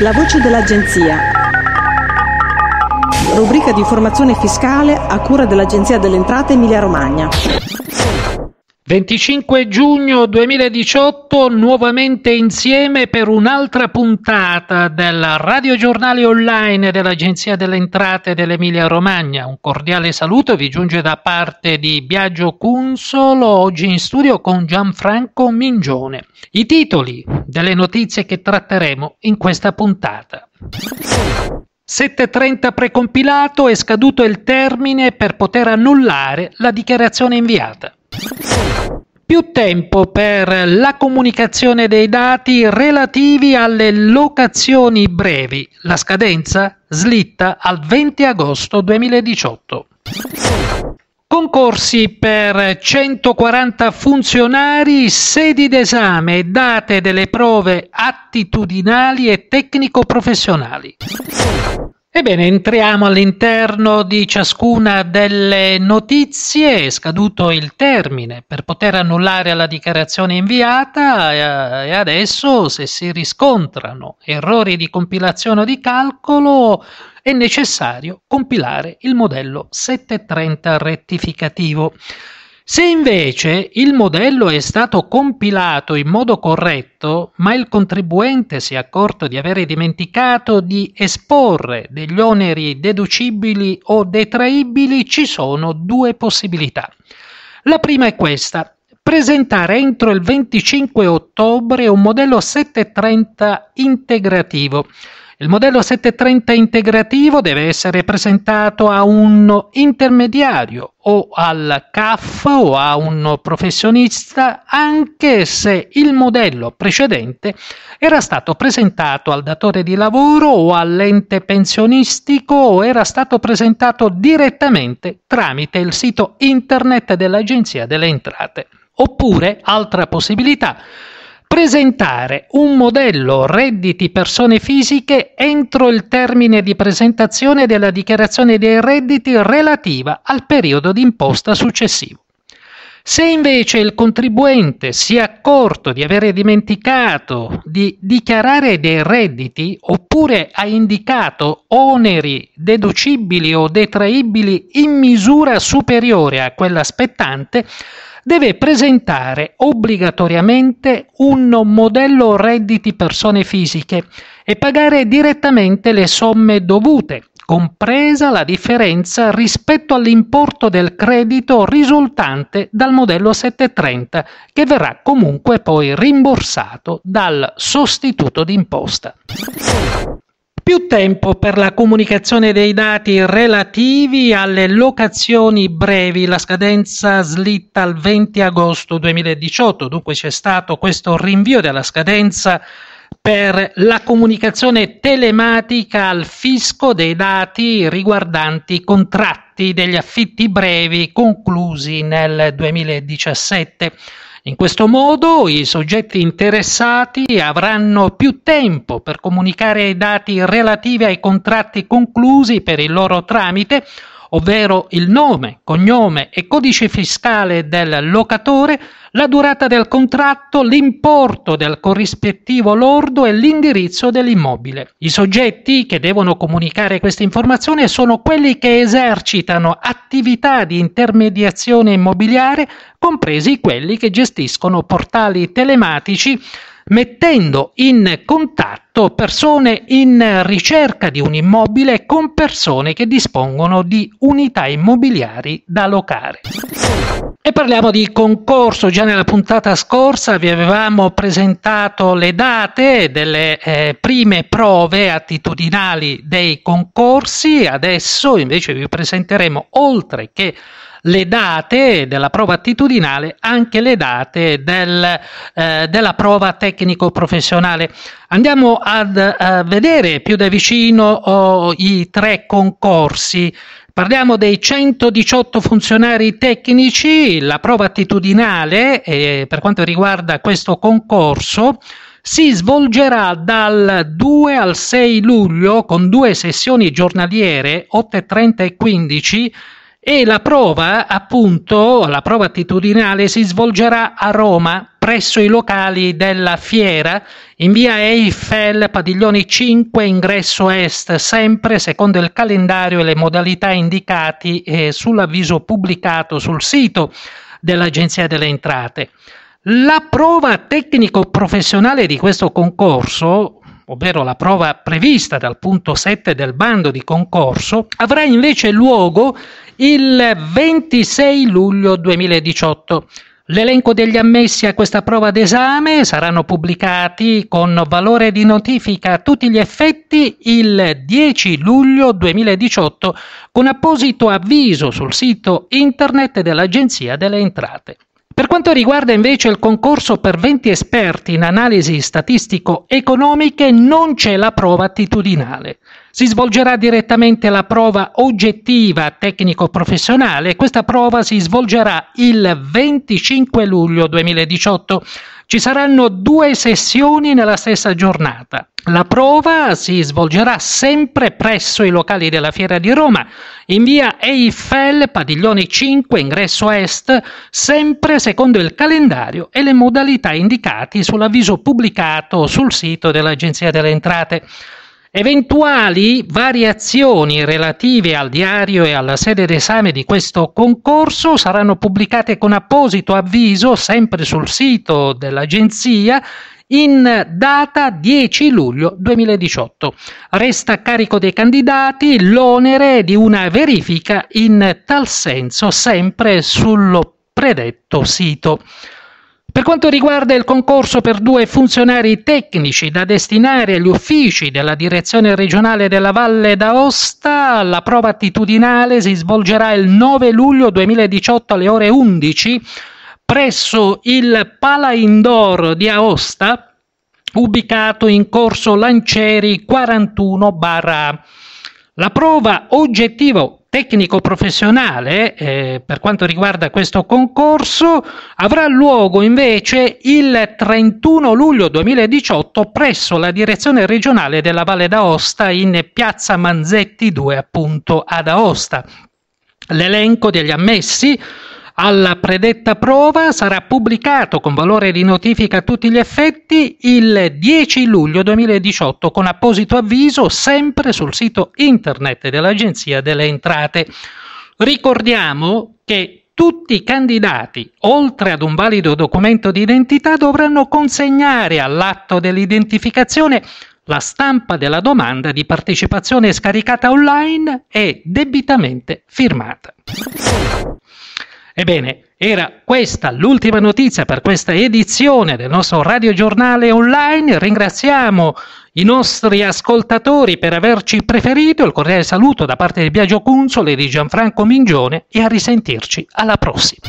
La voce dell'Agenzia. Rubrica di informazione fiscale a cura dell'Agenzia delle Entrate Emilia Romagna. 25 giugno 2018, nuovamente insieme per un'altra puntata del radiogiornale online dell'Agenzia delle Entrate dell'Emilia Romagna. Un cordiale saluto vi giunge da parte di Biagio Cunsolo, oggi in studio con Gianfranco Mingione. I titoli delle notizie che tratteremo in questa puntata. 7.30 precompilato è scaduto il termine per poter annullare la dichiarazione inviata. Più tempo per la comunicazione dei dati relativi alle locazioni brevi. La scadenza slitta al 20 agosto 2018. Concorsi per 140 funzionari, sedi d'esame e date delle prove attitudinali e tecnico-professionali. Ebbene, entriamo all'interno di ciascuna delle notizie, è scaduto il termine per poter annullare la dichiarazione inviata e adesso se si riscontrano errori di compilazione o di calcolo è necessario compilare il modello 730 rettificativo. Se invece il modello è stato compilato in modo corretto, ma il contribuente si è accorto di avere dimenticato di esporre degli oneri deducibili o detraibili, ci sono due possibilità. La prima è questa. Presentare entro il 25 ottobre un modello 730 integrativo il modello 730 integrativo deve essere presentato a un intermediario o al CAF o a un professionista anche se il modello precedente era stato presentato al datore di lavoro o all'ente pensionistico o era stato presentato direttamente tramite il sito internet dell'Agenzia delle Entrate. Oppure, altra possibilità, presentare un modello redditi persone fisiche entro il termine di presentazione della dichiarazione dei redditi relativa al periodo d'imposta successivo. Se invece il contribuente si è accorto di avere dimenticato di dichiarare dei redditi oppure ha indicato oneri deducibili o detraibili in misura superiore a quella spettante, deve presentare obbligatoriamente un modello redditi persone fisiche e pagare direttamente le somme dovute, compresa la differenza rispetto all'importo del credito risultante dal modello 730, che verrà comunque poi rimborsato dal sostituto d'imposta più tempo per la comunicazione dei dati relativi alle locazioni brevi. La scadenza slitta al 20 agosto 2018, dunque c'è stato questo rinvio della scadenza per la comunicazione telematica al fisco dei dati riguardanti i contratti degli affitti brevi conclusi nel 2017. In questo modo i soggetti interessati avranno più tempo per comunicare i dati relativi ai contratti conclusi per il loro tramite ovvero il nome, cognome e codice fiscale del locatore, la durata del contratto, l'importo del corrispettivo lordo e l'indirizzo dell'immobile. I soggetti che devono comunicare queste informazioni sono quelli che esercitano attività di intermediazione immobiliare, compresi quelli che gestiscono portali telematici mettendo in contatto persone in ricerca di un immobile con persone che dispongono di unità immobiliari da locare. E parliamo di concorso. Già nella puntata scorsa vi avevamo presentato le date delle eh, prime prove attitudinali dei concorsi. Adesso invece vi presenteremo, oltre che le date della prova attitudinale, anche le date del, eh, della prova tecnico-professionale. Andiamo a eh, vedere più da vicino oh, i tre concorsi. Parliamo dei 118 funzionari tecnici, la prova attitudinale eh, per quanto riguarda questo concorso si svolgerà dal 2 al 6 luglio con due sessioni giornaliere 8.30 e 15 e la prova, appunto, la prova attitudinale si svolgerà a Roma presso i locali della fiera in via Eiffel, padiglioni 5, ingresso est, sempre secondo il calendario e le modalità indicati eh, sull'avviso pubblicato sul sito dell'Agenzia delle Entrate. La prova tecnico-professionale di questo concorso, ovvero la prova prevista dal punto 7 del bando di concorso, avrà invece luogo il 26 luglio 2018. L'elenco degli ammessi a questa prova d'esame saranno pubblicati con valore di notifica a tutti gli effetti il 10 luglio 2018 con apposito avviso sul sito internet dell'Agenzia delle Entrate. Per quanto riguarda invece il concorso per 20 esperti in analisi statistico-economiche non c'è la prova attitudinale. Si svolgerà direttamente la prova oggettiva tecnico-professionale questa prova si svolgerà il 25 luglio 2018. Ci saranno due sessioni nella stessa giornata. La prova si svolgerà sempre presso i locali della Fiera di Roma, in via Eiffel, padiglione 5, ingresso est, sempre secondo il calendario e le modalità indicati sull'avviso pubblicato sul sito dell'Agenzia delle Entrate. Eventuali variazioni relative al diario e alla sede d'esame di questo concorso saranno pubblicate con apposito avviso sempre sul sito dell'Agenzia in data 10 luglio 2018. Resta a carico dei candidati l'onere di una verifica in tal senso sempre sul predetto sito. Per quanto riguarda il concorso per due funzionari tecnici da destinare agli uffici della Direzione regionale della Valle d'Aosta, la prova attitudinale si svolgerà il 9 luglio 2018 alle ore 11 presso il Pala Indoor di Aosta, ubicato in corso Lanceri 41 barra. La prova oggettivo tecnico professionale eh, per quanto riguarda questo concorso avrà luogo invece il 31 luglio 2018 presso la direzione regionale della Valle d'Aosta in piazza Manzetti 2 appunto ad Aosta. L'elenco degli ammessi alla predetta prova sarà pubblicato con valore di notifica a tutti gli effetti il 10 luglio 2018 con apposito avviso sempre sul sito internet dell'Agenzia delle Entrate. Ricordiamo che tutti i candidati, oltre ad un valido documento di identità, dovranno consegnare all'atto dell'identificazione la stampa della domanda di partecipazione scaricata online e debitamente firmata. Ebbene, era questa l'ultima notizia per questa edizione del nostro radiogiornale online. Ringraziamo i nostri ascoltatori per averci preferito. Il cordiale saluto da parte di Biagio Cunzole e di Gianfranco Mingione e a risentirci alla prossima.